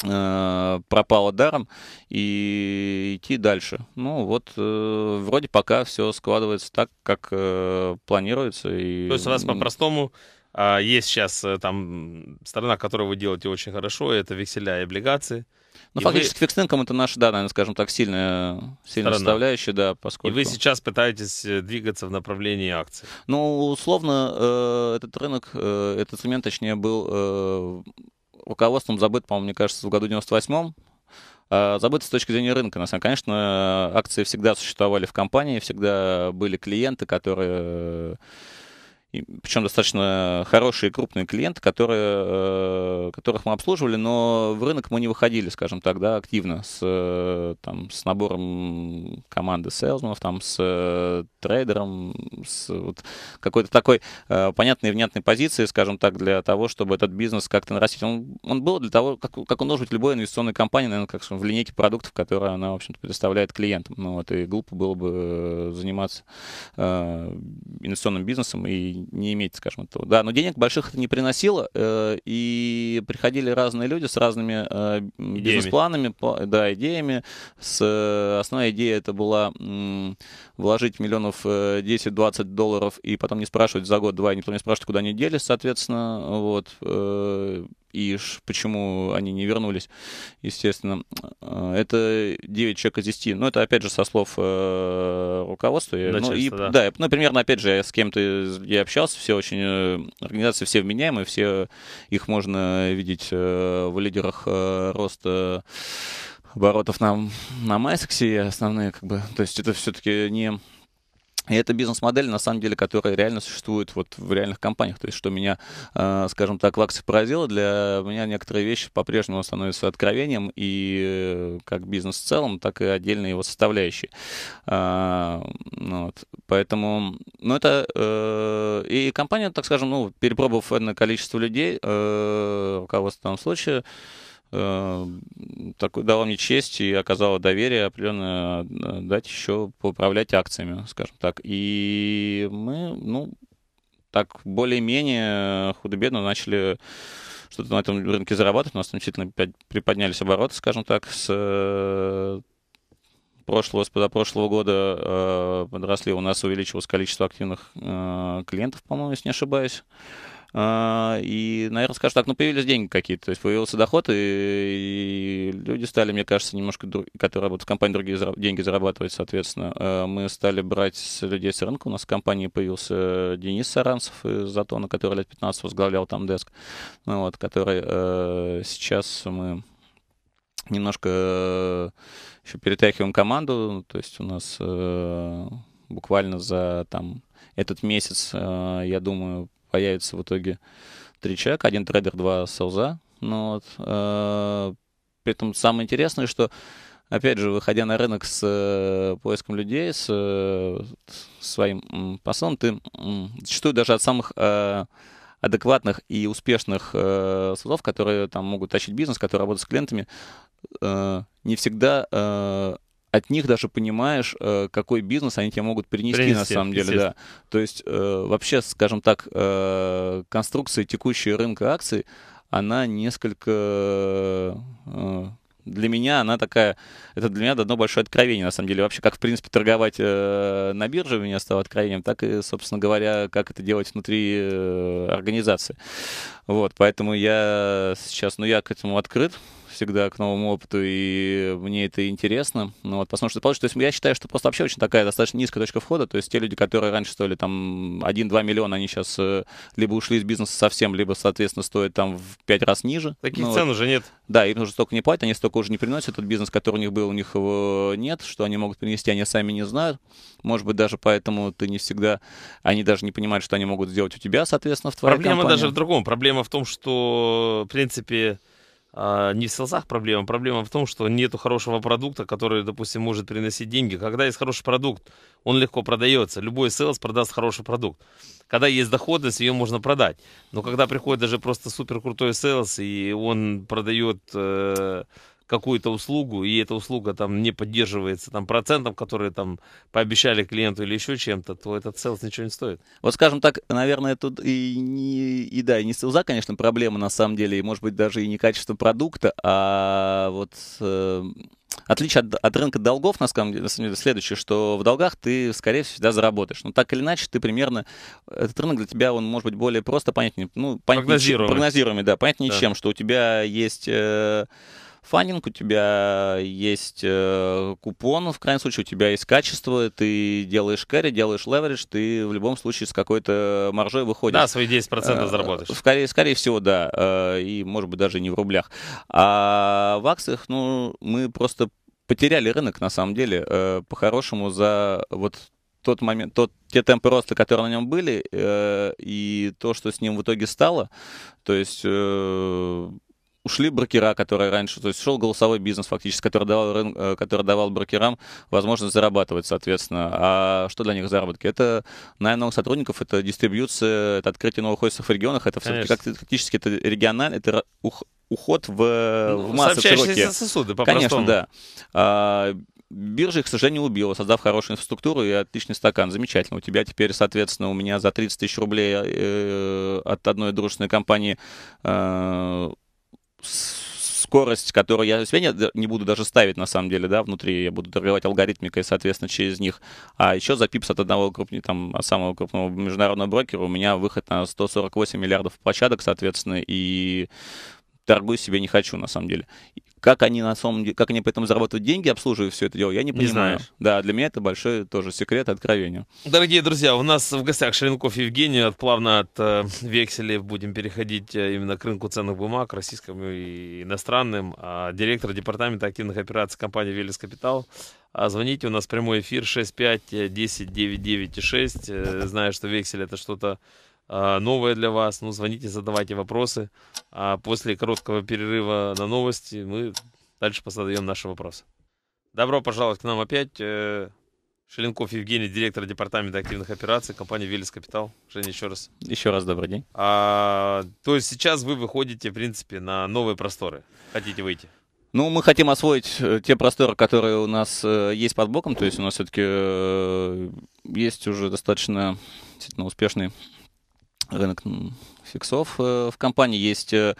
а, пропало даром и идти дальше. Ну вот э, вроде пока все складывается так, как э, планируется. И... То есть у вас по-простому а, есть сейчас там сторона, которую вы делаете очень хорошо, это векселя и облигации. Ну, и фактически вы... фикс инком это наша, да, наверное, скажем так, сильная, сильная Сторона. составляющая, да, поскольку... И вы сейчас пытаетесь э, двигаться в направлении акций. Ну, условно, э, этот рынок, э, этот инструмент, точнее, был руководством забыт, по-моему, мне кажется, в году 98-м, а, забыты с точки зрения рынка. На самом деле, конечно, акции всегда существовали в компании, всегда были клиенты, которые причем достаточно хорошие крупные клиенты, которые, э, которых мы обслуживали, но в рынок мы не выходили, скажем так, да, активно с, э, там, с набором команды сейлзменов, там, с э, трейдером, с вот какой-то такой понятной и внятной позиции, скажем так, для того, чтобы этот бизнес как-то нарастить. Он, он был для того, как, как он должен быть любой инвестиционной компании, наверное, как в линейке продуктов, которые она, в общем-то, предоставляет клиентам. Ну, вот, и глупо было бы заниматься инвестиционным бизнесом и не иметь, скажем, этого. Да, но денег больших это не приносило, э, и приходили разные люди с разными э, бизнес-планами, да, идеями. С, э, основная идея это была м, вложить миллионов 10-20 э, долларов и потом не спрашивать за год-два, никто не спрашивает, куда они делись, соответственно, вот. Э, и почему они не вернулись, естественно. А, это 9 человек из 10. Но ну, это, опять же, со слов э, руководства. Да, ну, и, да. да, ну, примерно, опять же, я с кем-то я общался, все очень, э, организации все вменяемые, все их можно видеть э, в лидерах э, роста оборотов на, на MySexy основные, как бы, то есть это все-таки не и это бизнес-модель, на самом деле, которая реально существует вот в реальных компаниях. То есть, что меня, э, скажем так, в акциях поразило, для меня некоторые вещи по-прежнему становятся откровением, и э, как бизнес в целом, так и отдельные его составляющие. А, ну вот. Поэтому, ну, это... Э, и компания, так скажем, ну, перепробовав на количество людей, руководство в данном случае, Э, так, дала мне честь и оказала доверие определенно э, дать еще поуправлять акциями, скажем так. И мы, ну, так более-менее худо-бедно начали что-то на этом рынке зарабатывать. У нас значительно приподнялись обороты, скажем так, с э, прошлого, с позапрошлого года э, подросли. У нас увеличилось количество активных э, клиентов, по-моему, если не ошибаюсь. А, и, наверное, скажу так, ну, появились деньги какие-то, то есть появился доход, и, и люди стали, мне кажется, немножко, друг, которые работают в компании, другие зараб... деньги зарабатывать, соответственно. А, мы стали брать с людей с рынка, у нас в компании появился Денис Саранцев из Затона, который лет 15 возглавлял там деск, ну, вот, который э, сейчас мы немножко э, еще перетягиваем команду, то есть у нас э, буквально за там этот месяц, э, я думаю, появится в итоге три человека, один трейдер, два солза Ну, вот. Э, при этом самое интересное, что опять же, выходя на рынок с э, поиском людей, с своим м, ты м, зачастую даже от самых э, адекватных и успешных э, которые там могут тащить бизнес, которые работают с клиентами, не всегда от них даже понимаешь, э, какой бизнес они тебе могут принести, принести на самом деле, да. То есть э, вообще, скажем так, э, конструкция текущей рынка акций, она несколько для меня она такая, это для меня одно большое откровение, на самом деле. Вообще, как, в принципе, торговать э, на бирже у меня стало откровением, так и, собственно говоря, как это делать внутри э, организации. Вот, поэтому я сейчас, ну, я к этому открыт, всегда к новому опыту, и мне это интересно. Ну, вот, посмотрим что, получится. то есть, я считаю, что просто вообще очень такая достаточно низкая точка входа. То есть те люди, которые раньше стоили там 1-2 миллиона, они сейчас э, либо ушли из бизнеса совсем, либо, соответственно, стоят там в 5 раз ниже. Таких ну, цен вот. уже нет. Да, им уже столько не платят, они столько уже не приносят. Этот бизнес, который у них был, у них его нет. Что они могут принести, они сами не знают. Может быть, даже поэтому ты не всегда... Они даже не понимают, что они могут сделать у тебя, соответственно, в твоей Проблема компании. даже в другом. Проблема в том, что, в принципе, а, не в селсах проблема, проблема в том, что нету хорошего продукта, который, допустим, может приносить деньги. Когда есть хороший продукт, он легко продается. Любой селс продаст хороший продукт. Когда есть доходность, ее можно продать. Но когда приходит даже просто супер крутой селс, и он продает э, какую-то услугу, и эта услуга там не поддерживается там процентом, которые там пообещали клиенту или еще чем-то, то этот селс ничего не стоит. Вот скажем так, наверное, тут и не, и да, и не селза, конечно, проблема на самом деле, и может быть даже и не качество продукта, а вот эм, отличие от, от рынка долгов, на самом деле, следующее, что в долгах ты, скорее всего, всегда заработаешь. Но так или иначе, ты примерно... Этот рынок для тебя, он может быть более просто понятнее. Ну, понятнее прогнозируемый. Чем, прогнозируемый, да. Понятнее, да. чем, что у тебя есть... Э, фандинг, у тебя есть э, купон, в крайнем случае у тебя есть качество, ты делаешь кэри, делаешь леверидж, ты в любом случае с какой-то маржой выходишь. Да, свои 10% э, заработаешь. Скорее, скорее всего, да, э, и может быть даже не в рублях. А в акциях, ну, мы просто потеряли рынок, на самом деле, э, по-хорошему за вот тот момент, тот, те темпы роста, которые на нем были, э, и то, что с ним в итоге стало, то есть э, ушли брокера, которые раньше, то есть шел голосовой бизнес фактически, который давал, э, который давал брокерам возможность зарабатывать, соответственно. А что для них заработки? Это найм новых сотрудников, это дистрибьюция, это открытие новых офисов в регионах, это все-таки фактически это регионально, это ух, уход в, э, ну, в массы широкие. сосуды, по-простому. да. А, биржа их, к сожалению, убила, создав хорошую инфраструктуру и отличный стакан. Замечательно. У тебя теперь, соответственно, у меня за 30 тысяч рублей э, от одной дружественной компании э, скорость, которую я сегодня не буду даже ставить, на самом деле, да, внутри, я буду торговать алгоритмикой, соответственно, через них. А еще за пипс от одного крупного, там, самого крупного международного брокера у меня выход на 148 миллиардов площадок, соответственно, и дорогой себе не хочу, на самом деле. Как они на самом деле, как они поэтому зарабатывают деньги, обслуживая все это дело, я не понимаю. Не Да, для меня это большой тоже секрет откровение. Дорогие друзья, у нас в гостях Шеренков Евгений. От, плавно от э, векселей будем переходить э, именно к рынку ценных бумаг, российскому и иностранным. А, директор департамента активных операций компании «Велес Капитал». А звоните, у нас прямой эфир 65 10 99 6. Знаю, что вексель это что-то а, новое для вас. Ну, звоните, задавайте вопросы. А после короткого перерыва на новости мы дальше позадаем наши вопросы. Добро пожаловать к нам опять. Э, Шеленков Евгений, директор департамента активных операций компании «Велес Капитал». Женя, еще раз. Еще раз добрый день. А, то есть сейчас вы выходите, в принципе, на новые просторы. Хотите выйти? Ну, мы хотим освоить э, те просторы, которые у нас э, есть под боком. То есть у нас все-таки есть уже достаточно действительно успешный рынок фиксов э, в компании есть. Э,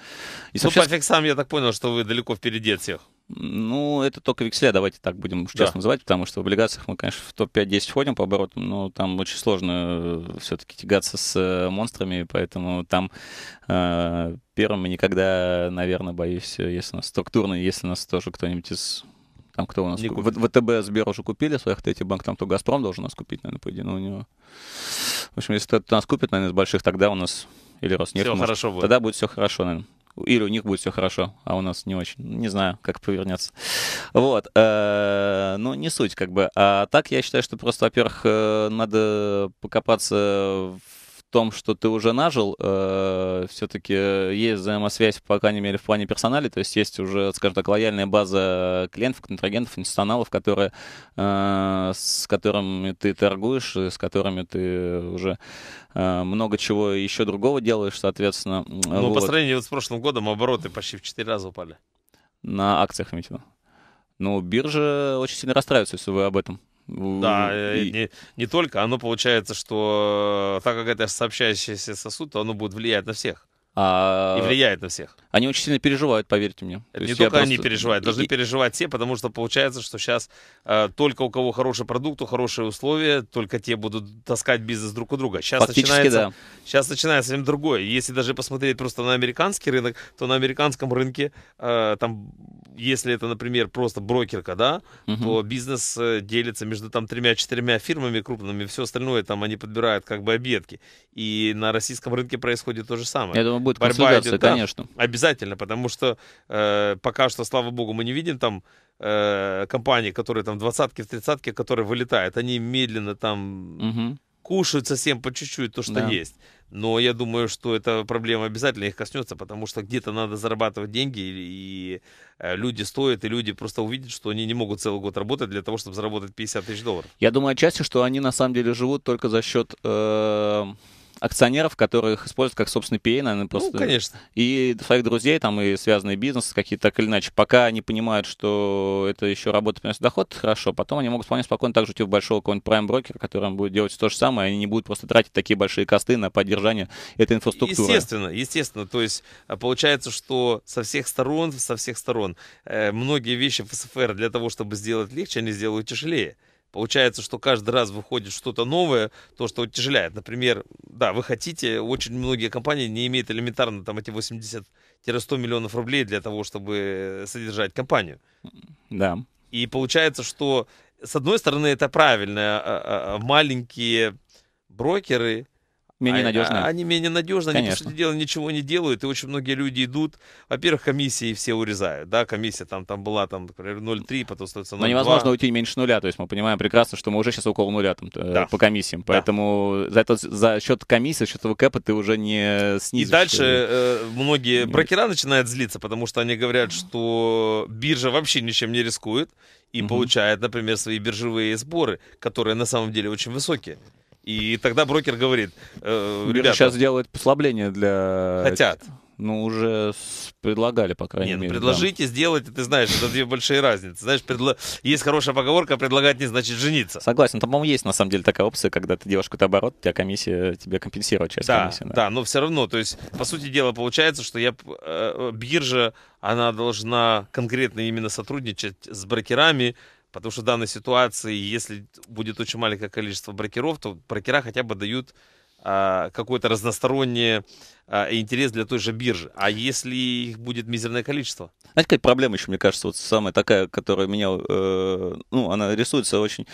и ну, вообще... по фиксам я так понял, что вы далеко впереди от всех. Ну, это только векселя, давайте так будем честно да. называть, потому что в облигациях мы, конечно, в топ-5-10 входим по оборотам, но там очень сложно э, все-таки тягаться с монстрами, поэтому там э, первым мы никогда, наверное, боюсь, если у нас структурно, если у нас тоже кто-нибудь из там кто у нас? В, ВТБ, Сбер уже купили своих, третий банк, там то Газпром должен нас купить, наверное, по идее, но у него... В общем, если кто-то нас купит, наверное, из больших, тогда у нас... Или Роснефть, все может, хорошо будет. Тогда будет все хорошо, наверное. Или у них будет все хорошо, а у нас не очень. Не знаю, как повернется. Вот. Э, ну, не суть, как бы. А так я считаю, что просто, во-первых, э, надо покопаться в том, что ты уже нажил, э, все-таки есть взаимосвязь, по крайней мере, в плане персонали, то есть есть уже, скажем так, лояльная база клиентов, контрагентов, институционалов, которые, э, с которыми ты торгуешь, с которыми ты уже э, много чего еще другого делаешь, соответственно. Ну, вот. по сравнению с прошлым годом обороты почти в 4 раза упали. На акциях, имеете в Ну, биржа очень сильно расстраивается, если вы об этом. Да, э, и... не, не только, оно получается, что э, так как это сообщающийся сосуд, то оно будет влиять на всех. А... И влияет на всех. Они очень сильно переживают, поверьте мне. Это То не только они переживают, должны и... переживать все, потому что получается, что сейчас э, только у кого хороший продукт, у хорошие условия, только те будут таскать бизнес друг у друга. Сейчас Фактически, начинается, да. сейчас начинается совсем другое. Если даже посмотреть просто на американский рынок, то на американском рынке э, там, если это, например, просто брокерка, да, угу. то бизнес э, делится между там тремя-четырьмя фирмами крупными, все остальное там они подбирают как бы обедки. И на российском рынке происходит то же самое. Я думаю, будет борьба консолидация, идет, да, конечно. Обязательно, потому что э, пока что, слава богу, мы не видим там э, компаний, которые там двадцатки, в тридцатке, которые вылетают. Они медленно там угу. кушают совсем по чуть-чуть то, что да. есть. Но я думаю, что эта проблема обязательно их коснется, потому что где-то надо зарабатывать деньги, и, и э, люди стоят, и люди просто увидят, что они не могут целый год работать для того, чтобы заработать 50 тысяч долларов. Я думаю отчасти, что они на самом деле живут только за счет... Э- акционеров, которых используют как собственный PA, наверное, ну, просто. Ну, конечно. И своих друзей, там, и связанные бизнес, какие-то так или иначе. Пока они понимают, что это еще работа приносит доход, хорошо. Потом они могут вполне спокойно также уйти в большого какого-нибудь prime брокера, который будет делать то же самое, и они не будут просто тратить такие большие косты на поддержание этой инфраструктуры. Естественно, естественно. То есть а, получается, что со всех сторон, со всех сторон э, многие вещи в СФР для того, чтобы сделать легче, они сделают тяжелее. Получается, что каждый раз выходит что-то новое, то, что утяжеляет. Например, да, вы хотите, очень многие компании не имеют элементарно там эти 80-100 миллионов рублей для того, чтобы содержать компанию. Да. И получается, что с одной стороны это правильно, а, а, а, маленькие брокеры Менее а, а надежные. Они менее надежны, они, по сути дела, ничего не делают, и очень многие люди идут. Во-первых, комиссии все урезают, да, комиссия там, там была, там, например, 0,3, потом становится 0,2. Но невозможно уйти меньше нуля, то есть мы понимаем прекрасно, что мы уже сейчас около нуля там, э, да. по комиссиям, поэтому да. за, это, за счет комиссии, за счет этого кэпа ты уже не снизишь. И дальше э, э многие брокера начинают злиться, потому что они говорят, что биржа вообще ничем не рискует и угу. получает, например, свои биржевые сборы, которые на самом деле очень высокие. И тогда брокер говорит, э, ребята... Сейчас сделать послабление для... Хотят. Ну, уже предлагали, по крайней Нет, ну, мере. предложите да. сделать, ты знаешь, это две большие разницы. Знаешь, предло... есть хорошая поговорка, а предлагать не значит жениться. Согласен, там, по-моему, есть на самом деле такая опция, когда ты делаешь какой-то оборот, тебя комиссия, тебе компенсирует часть да, комиссии. Да. да, но все равно, то есть, по сути дела, получается, что я, э, биржа, она должна конкретно именно сотрудничать с брокерами, Потому что в данной ситуации, если будет очень маленькое количество брокеров, то брокера хотя бы дают а, какой-то разносторонний а, интерес для той же биржи. А если их будет мизерное количество? Знаете, какая проблема еще, мне кажется, вот самая такая, которая меня, э, ну, она рисуется очень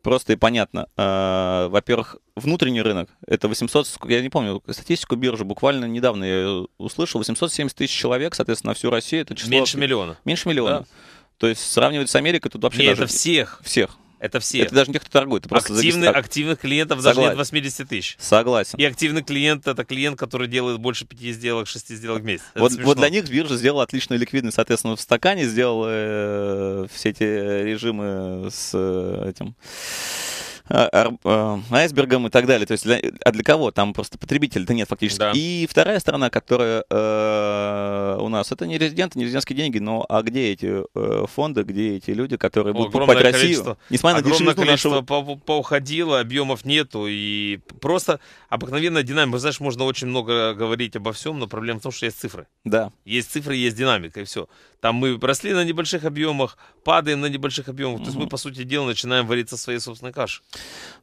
просто и понятно. А, во-первых, внутренний рынок, это 800, я не помню, статистику биржи, буквально недавно я услышал, 870 тысяч человек, соответственно, на всю Россию это число... Меньше миллиона. Меньше миллиона. Да. То есть сравнивать с Америкой тут вообще... Не, даже... это всех. Всех. Это все. Это даже не кто торгует. Просто Активный, зарегистр... Активных клиентов Согласен. даже нет 80 тысяч. Согласен. И активный клиент это клиент, который делает больше 5 сделок, 6 сделок в месяц. вот, вот для них биржа сделала отличную ликвидность, соответственно, в стакане, сделала э, все эти режимы с э, этим а, а, айсбергом и так далее. То есть, для, а для кого? Там просто потребитель? то нет фактически. Да. И вторая сторона, которая э, у нас, это не резиденты, не резидентские деньги, но а где эти э, фонды, где эти люди, которые будут Огромное покупать Россию? Несмотря на дешевизну количество нашего... По поуходило, объемов нету, и просто обыкновенная динамика. Знаешь, можно очень много говорить обо всем, но проблема в том, что есть цифры. Да. Есть цифры, есть динамика, и все. Там мы росли на небольших объемах, падаем на небольших объемах. То есть мы, по сути дела, начинаем вариться своей собственной каши.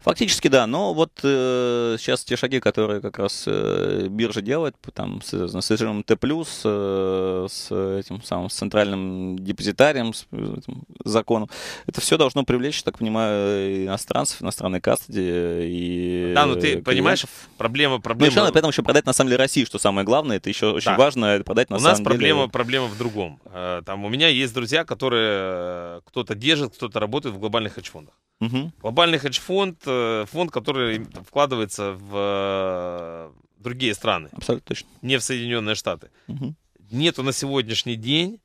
Фактически, да. Но вот э, сейчас те шаги, которые как раз э, биржа делает, там, с, с режимом Т+, э, с этим самым с центральным депозитарием, с э, этим законом, это все должно привлечь, так понимаю, иностранцев, иностранные кастоди и... Да, ну ты клиентов. понимаешь, проблема... Ну, проблема... Ну, и поэтому еще продать на самом деле России, что самое главное, это еще очень да. важно, продать на У самом деле... У нас проблема, проблема в другом. Э, Э, там у меня есть друзья, которые э, кто-то держит, кто-то работает в глобальных хедж-фондах. Угу. Глобальный хедж-фонд э, фонд, который вкладывается в другие страны. Абсолютно точно. Не в Соединенные Штаты. Угу. Нету на сегодняшний день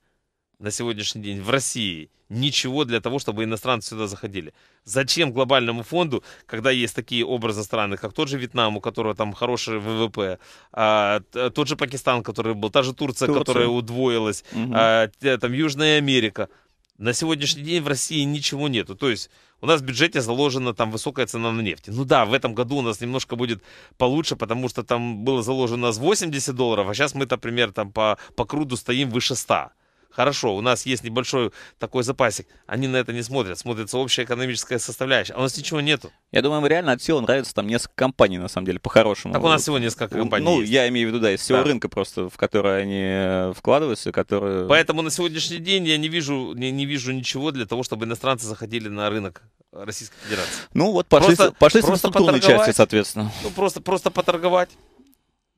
на сегодняшний день в России ничего для того, чтобы иностранцы сюда заходили. Зачем глобальному фонду, когда есть такие образы страны, как тот же Вьетнам, у которого там хороший ВВП, а, тот же Пакистан, который был, та же Турция, Турция. которая удвоилась, угу. а, там Южная Америка. На сегодняшний день в России ничего нету. То есть у нас в бюджете заложена там высокая цена на нефть. Ну да, в этом году у нас немножко будет получше, потому что там было заложено с 80 долларов, а сейчас мы, например, там по, по круду стоим выше 100. Хорошо, у нас есть небольшой такой запасик. Они на это не смотрят. Смотрится общая экономическая составляющая. А у нас ничего нету. Я думаю, им реально от всего нравится там несколько компаний, на самом деле, по-хорошему. Так у нас всего несколько компаний. Ну, есть. я имею в виду, да, из всего да. рынка просто, в который они э, вкладываются, которые... Поэтому на сегодняшний день я не вижу, не, не вижу ничего для того, чтобы иностранцы заходили на рынок Российской Федерации. Ну, вот пошли, просто, пошли просто с инфраструктурной части, соответственно. Ну, просто, просто поторговать.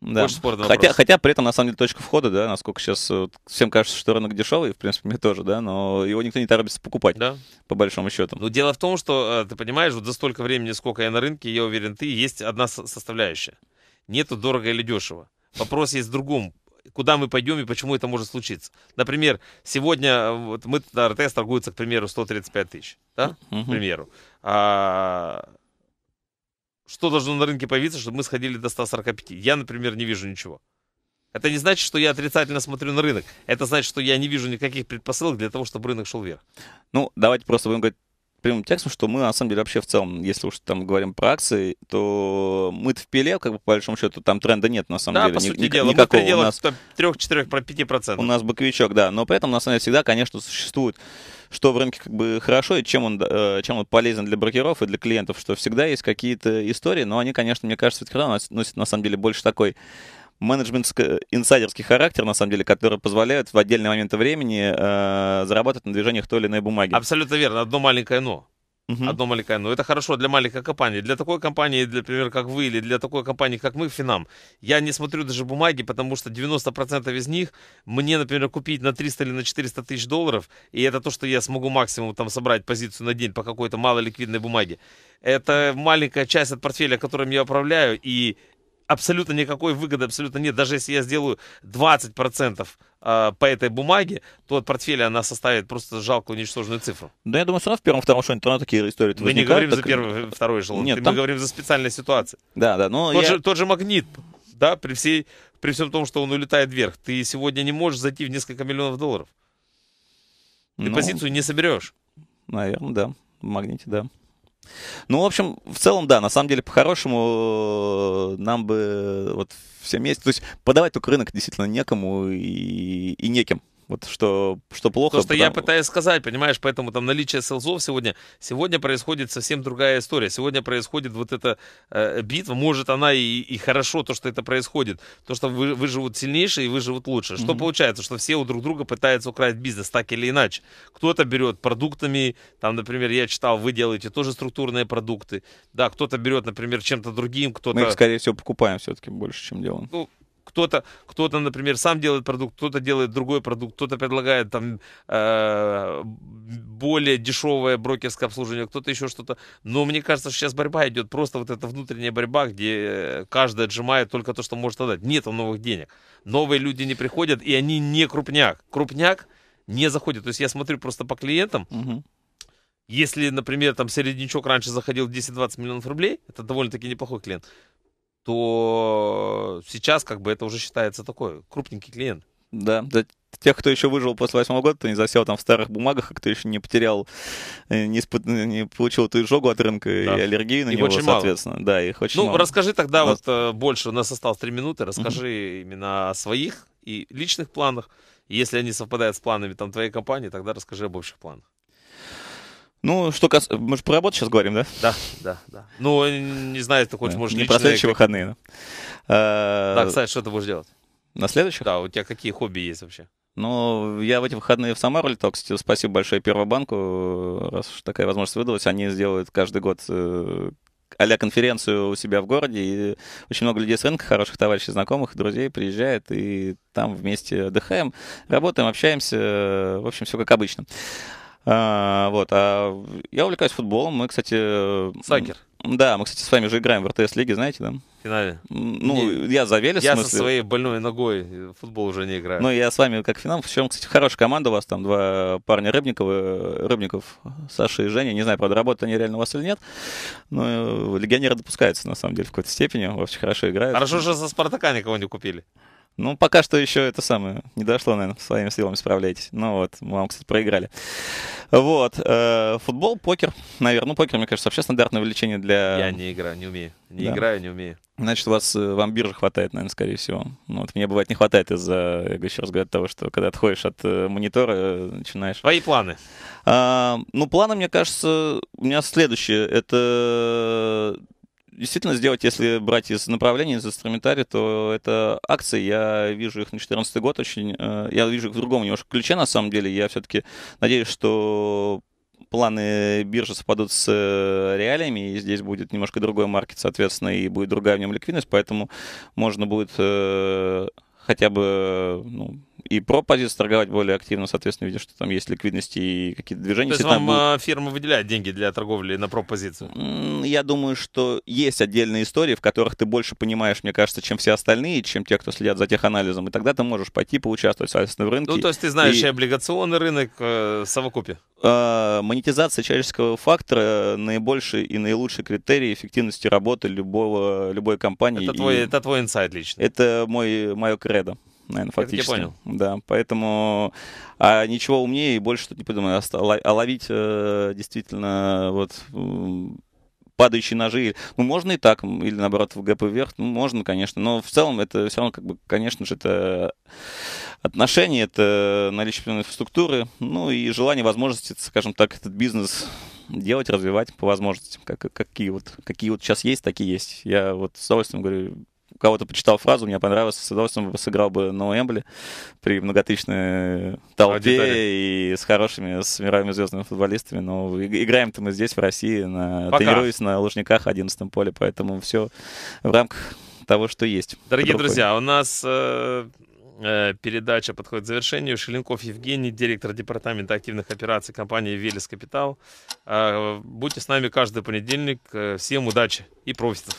Да. Больше спорта хотя, вопрос. хотя при этом, на самом деле, точка входа, да, насколько сейчас э, всем кажется, что рынок дешевый, в принципе, мне тоже, да, но его никто не торопится покупать, да. по большому счету. Но ну, дело в том, что, э, ты понимаешь, вот за столько времени, сколько я на рынке, я уверен, ты, есть одна составляющая. Нету дорого или дешево. Вопрос есть в другом куда мы пойдем и почему это может случиться. Например, сегодня э, вот мы РТС торгуется, к примеру, 135 тысяч, да, к примеру. А что должно на рынке появиться, чтобы мы сходили до 145? Я, например, не вижу ничего. Это не значит, что я отрицательно смотрю на рынок. Это значит, что я не вижу никаких предпосылок для того, чтобы рынок шел вверх. Ну, давайте просто будем говорить прямым текстом, что мы на самом деле вообще в целом, если уж там говорим про акции, то мы в пиле, как бы по большому счету, там тренда нет на самом да, деле. По сути ни, дела, никакого. Мы у нас 3-4-5%. У нас боковичок, да. Но при этом на самом деле всегда, конечно, существует что в рынке как бы хорошо и чем он, э, чем он полезен для брокеров и для клиентов, что всегда есть какие-то истории, но они, конечно, мне кажется, открыто носят на самом деле больше такой менеджмент-инсайдерский характер, на самом деле, который позволяет в отдельные моменты времени э, зарабатывать на движениях той или иной бумаги. Абсолютно верно. Одно маленькое «но» угу. одно маленькое «но». Это хорошо для маленькой компании. Для такой компании, для, например, как вы, или для такой компании, как мы, Финам, я не смотрю даже бумаги, потому что 90% из них мне, например, купить на 300 или на 400 тысяч долларов, и это то, что я смогу максимум там собрать позицию на день по какой-то малоликвидной бумаге. Это маленькая часть от портфеля, которым я управляю, и абсолютно никакой выгоды абсолютно нет. Даже если я сделаю 20% а, по этой бумаге, то от портфеля она составит просто жалкую ничтожную цифру. Да, ну, я думаю, что она в первом, втором шоне то такие истории Мы возникают, не говорим так... за первый, э, второй эшелон, Нет, мы там... мы говорим за специальные ситуации. Да, да, но тот, я... же, тот же магнит, да, при, всей, при всем том, что он улетает вверх, ты сегодня не можешь зайти в несколько миллионов долларов. Ты ну, позицию не соберешь. Наверное, да, в магните, да. Ну, в общем, в целом, да, на самом деле, по-хорошему, э, нам бы э, вот все вместе, то есть подавать только рынок действительно некому и, и неким. Вот что, что плохо. То, что потому... я пытаюсь сказать, понимаешь, поэтому там наличие селзов сегодня, сегодня происходит совсем другая история. Сегодня происходит вот эта э, битва, может она и, и хорошо, то, что это происходит, то, что вы, выживут сильнейшие и выживут лучше. Mm-hmm. Что получается, что все у друг друга пытаются украсть бизнес, так или иначе. Кто-то берет продуктами, там, например, я читал, вы делаете тоже структурные продукты, да, кто-то берет, например, чем-то другим, кто-то... Мы их, скорее всего, покупаем все-таки больше, чем делаем. Ну, кто-то, кто-то, например, сам делает продукт, кто-то делает другой продукт, кто-то предлагает там э, более дешевое брокерское обслуживание, кто-то еще что-то. Но мне кажется, что сейчас борьба идет, просто вот эта внутренняя борьба, где каждый отжимает только то, что может отдать. Нет новых денег. Новые люди не приходят, и они не крупняк. Крупняк не заходит. То есть я смотрю просто по клиентам, Если, например, там середнячок раньше заходил 10-20 миллионов рублей, это довольно-таки неплохой клиент, то сейчас как бы это уже считается такой крупненький клиент. Да, да тех, кто еще выжил после восьмого года, кто не засел там в старых бумагах, а кто еще не потерял, э, не, спо- не получил ту изжогу от рынка да. и аллергию на их него, очень соответственно. Мало. Да, их очень ну, мало. расскажи тогда Но... вот э, больше, у нас осталось три минуты, расскажи mm-hmm. именно о своих и личных планах. Если они совпадают с планами там твоей компании, тогда расскажи об общих планах. Ну, что касается... Мы же про работу сейчас говорим, да? Да, да, да. Ну, не знаю, ты хочешь, да. может, Не про следующие выходные. Да. да, э, кстати, что ты будешь делать? На следующих? Да, у тебя какие хобби есть вообще? Ну, я в эти выходные в Самару летал. Кстати, спасибо большое Первобанку, раз уж такая возможность выдалась. Они сделают каждый год а конференцию у себя в городе, и очень много людей с рынка, хороших товарищей, знакомых, друзей приезжает, и там вместе отдыхаем, работаем, общаемся, в общем, все как обычно. А, вот, а я увлекаюсь футболом. Мы, кстати... Сокер. Да, мы, кстати, с вами же играем в РТС-лиге, знаете, да? Финале. Ну, не, я за Велес, Я со своей больной ногой в футбол уже не играю. Ну, я с вами как финал. Причем, кстати, хорошая команда у вас, там два парня Рыбникова, Рыбников, Саша и Женя. Не знаю, правда, работают они реально у вас или нет. Но э, легионеры допускаются, на самом деле, в какой-то степени. Вообще хорошо играют. Хорошо, что за Спартака никого не купили. Ну, пока что еще это самое не дошло, наверное, своими силами справляйтесь. Ну вот, мы вам, кстати, проиграли. Вот, э, футбол, покер, наверное. Ну, покер, мне кажется, вообще стандартное увлечение для... Я не играю, не умею. Не да. играю, не умею. Значит, у вас, э, вам биржи хватает, наверное, скорее всего. Ну, вот мне бывает не хватает из-за, я еще раз говорю, того, что когда отходишь от э, монитора, э, начинаешь... Твои планы? А, ну, планы, мне кажется, у меня следующие. Это действительно сделать, если брать из направления, из инструментария, то это акции. Я вижу их на 2014 год очень. Э, я вижу их в другом немножко ключе, на самом деле. Я все-таки надеюсь, что планы биржи совпадут с э, реалиями, и здесь будет немножко другой маркет, соответственно, и будет другая в нем ликвидность, поэтому можно будет э, хотя бы э, ну, и про позицию торговать более активно, соответственно, видя, что там есть ликвидности и какие-то движения. То есть вам будут... Э, фирма выделяет деньги для торговли на пропозицию? Я думаю, что есть отдельные истории, в которых ты больше понимаешь, мне кажется, чем все остальные, чем те, кто следят за тех анализом и тогда ты можешь пойти поучаствовать, соответственно, в рынке. Ну, то есть ты знаешь и, и облигационный рынок э, в совокупе? монетизация человеческого фактора наибольший и наилучший критерий эффективности работы любого, любой компании. Это, и... твой, это твой инсайт лично? Это мой, мое треда наверное, фактически. Это я понял. Да, поэтому а ничего умнее и больше тут не придумано. А ловить э, действительно вот падающие ножи. Ну, можно и так, или наоборот, в ГП вверх, ну, можно, конечно. Но в целом это все равно, как бы, конечно же, это отношение, это наличие инфраструктуры, ну и желание, возможности, скажем так, этот бизнес делать, развивать по возможности. Как, какие, вот, какие вот сейчас есть, такие есть. Я вот с удовольствием говорю, у кого-то почитал фразу, мне понравилось, с удовольствием бы сыграл бы на Эмбли при многотысячной толпе а и с хорошими, с мировыми звездными футболистами. Но играем-то мы здесь, в России, на... Пока. тренируясь на Лужниках, 11 поле, поэтому все в рамках того, что есть. Дорогие друзья, у нас э, э, передача подходит к завершению. Шеленков Евгений, директор департамента активных операций компании «Велес Капитал». Э, будьте с нами каждый понедельник. Всем удачи и профитов!